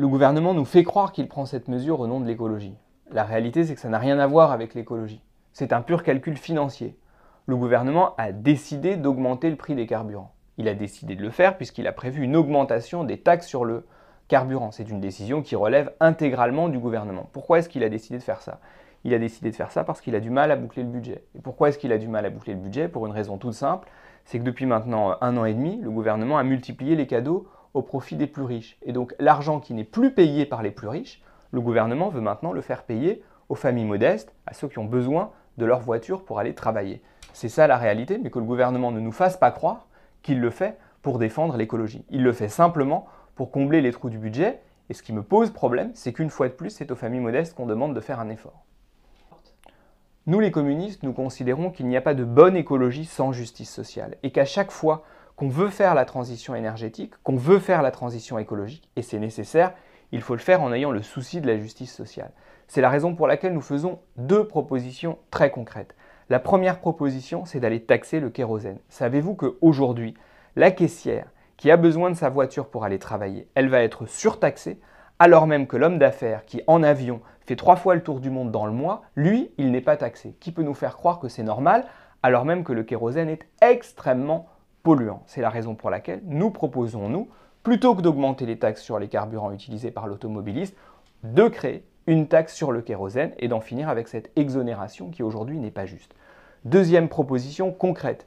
le gouvernement nous fait croire qu'il prend cette mesure au nom de l'écologie. La réalité, c'est que ça n'a rien à voir avec l'écologie. C'est un pur calcul financier. Le gouvernement a décidé d'augmenter le prix des carburants. Il a décidé de le faire puisqu'il a prévu une augmentation des taxes sur le carburant. C'est une décision qui relève intégralement du gouvernement. Pourquoi est-ce qu'il a décidé de faire ça Il a décidé de faire ça parce qu'il a du mal à boucler le budget. Et pourquoi est-ce qu'il a du mal à boucler le budget Pour une raison toute simple, c'est que depuis maintenant un an et demi, le gouvernement a multiplié les cadeaux au profit des plus riches. Et donc l'argent qui n'est plus payé par les plus riches, le gouvernement veut maintenant le faire payer aux familles modestes, à ceux qui ont besoin de leur voiture pour aller travailler. C'est ça la réalité, mais que le gouvernement ne nous fasse pas croire qu'il le fait pour défendre l'écologie. Il le fait simplement pour combler les trous du budget, et ce qui me pose problème, c'est qu'une fois de plus, c'est aux familles modestes qu'on demande de faire un effort. Nous les communistes, nous considérons qu'il n'y a pas de bonne écologie sans justice sociale, et qu'à chaque fois qu'on veut faire la transition énergétique, qu'on veut faire la transition écologique, et c'est nécessaire, il faut le faire en ayant le souci de la justice sociale. C'est la raison pour laquelle nous faisons deux propositions très concrètes. La première proposition, c'est d'aller taxer le kérosène. Savez-vous qu'aujourd'hui, la caissière qui a besoin de sa voiture pour aller travailler, elle va être surtaxée, alors même que l'homme d'affaires qui, en avion, fait trois fois le tour du monde dans le mois, lui, il n'est pas taxé. Qui peut nous faire croire que c'est normal, alors même que le kérosène est extrêmement c'est la raison pour laquelle nous proposons, nous, plutôt que d'augmenter les taxes sur les carburants utilisés par l'automobiliste, de créer une taxe sur le kérosène et d'en finir avec cette exonération qui aujourd'hui n'est pas juste. Deuxième proposition concrète,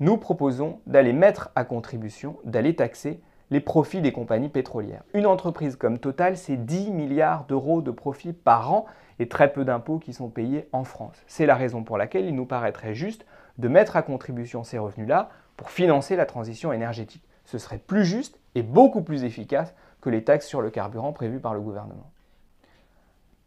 nous proposons d'aller mettre à contribution, d'aller taxer les profits des compagnies pétrolières. Une entreprise comme Total, c'est 10 milliards d'euros de profits par an et très peu d'impôts qui sont payés en France. C'est la raison pour laquelle il nous paraîtrait juste de mettre à contribution ces revenus-là pour financer la transition énergétique. Ce serait plus juste et beaucoup plus efficace que les taxes sur le carburant prévues par le gouvernement.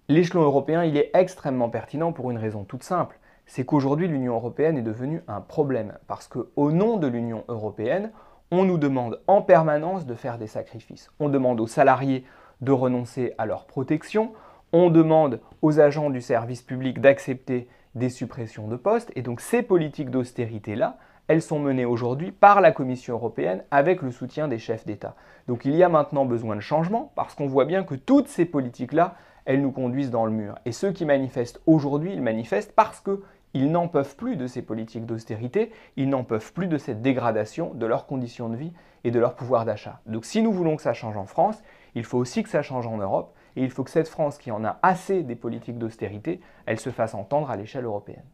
L'échelon européen, il est extrêmement pertinent pour une raison toute simple, c'est qu'aujourd'hui l'Union européenne est devenue un problème parce qu'au nom de l'Union européenne, on nous demande en permanence de faire des sacrifices. On demande aux salariés de renoncer à leur protection, on demande aux agents du service public d'accepter des suppressions de postes. Et donc ces politiques d'austérité-là, elles sont menées aujourd'hui par la Commission européenne avec le soutien des chefs d'État. Donc il y a maintenant besoin de changement parce qu'on voit bien que toutes ces politiques-là, elles nous conduisent dans le mur. Et ceux qui manifestent aujourd'hui, ils manifestent parce que ils n'en peuvent plus de ces politiques d'austérité, ils n'en peuvent plus de cette dégradation de leurs conditions de vie et de leur pouvoir d'achat. Donc si nous voulons que ça change en France, il faut aussi que ça change en Europe, et il faut que cette France qui en a assez des politiques d'austérité, elle se fasse entendre à l'échelle européenne.